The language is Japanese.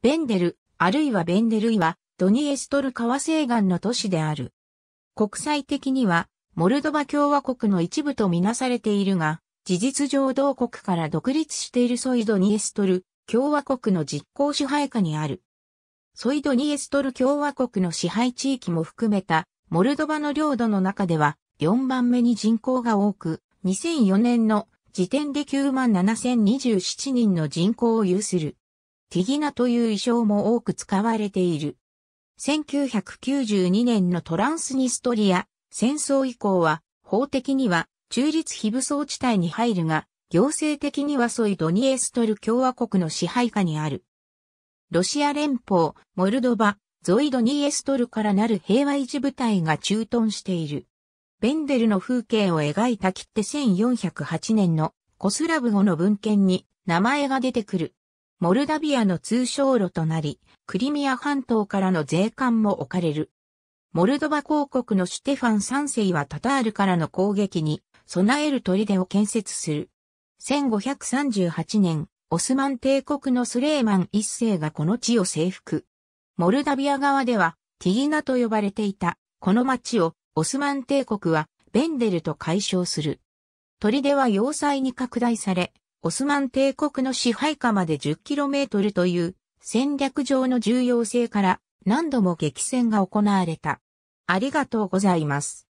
ベンデル、あるいはベンデルイは、ドニエストル川西岸の都市である。国際的には、モルドバ共和国の一部とみなされているが、事実上同国から独立しているソイドニエストル共和国の実効支配下にある。ソイドニエストル共和国の支配地域も含めた、モルドバの領土の中では4番目に人口が多く、2004年の時点で9万7027人の人口を有する。ティギナという衣装も多く使われている。1992年のトランスニストリア戦争以降は法的には中立非武装地帯に入るが、行政的にはソイドニエストル共和国の支配下にある。ロシア連邦、モルドバ、ゾイドニエストルからなる平和維持部隊が駐屯している。ベンデルの風景を描いた切手1408年のコスラブ語の文献に名前が出てくる。モルダビアの通商路となり、クリミア半島からの税関も置かれる。モルドバ公国のシュテファン3世はタタールからの攻撃に備える砦を建設する。1538年、オスマン帝国のスレーマン1世がこの地を征服。モルダビア側ではティギナと呼ばれていた、この町をオスマン帝国はベンデルと解消する。砦は要塞に拡大され、オスマン帝国の支配下まで 10km という戦略上の重要性から何度も激戦が行われた。ありがとうございます。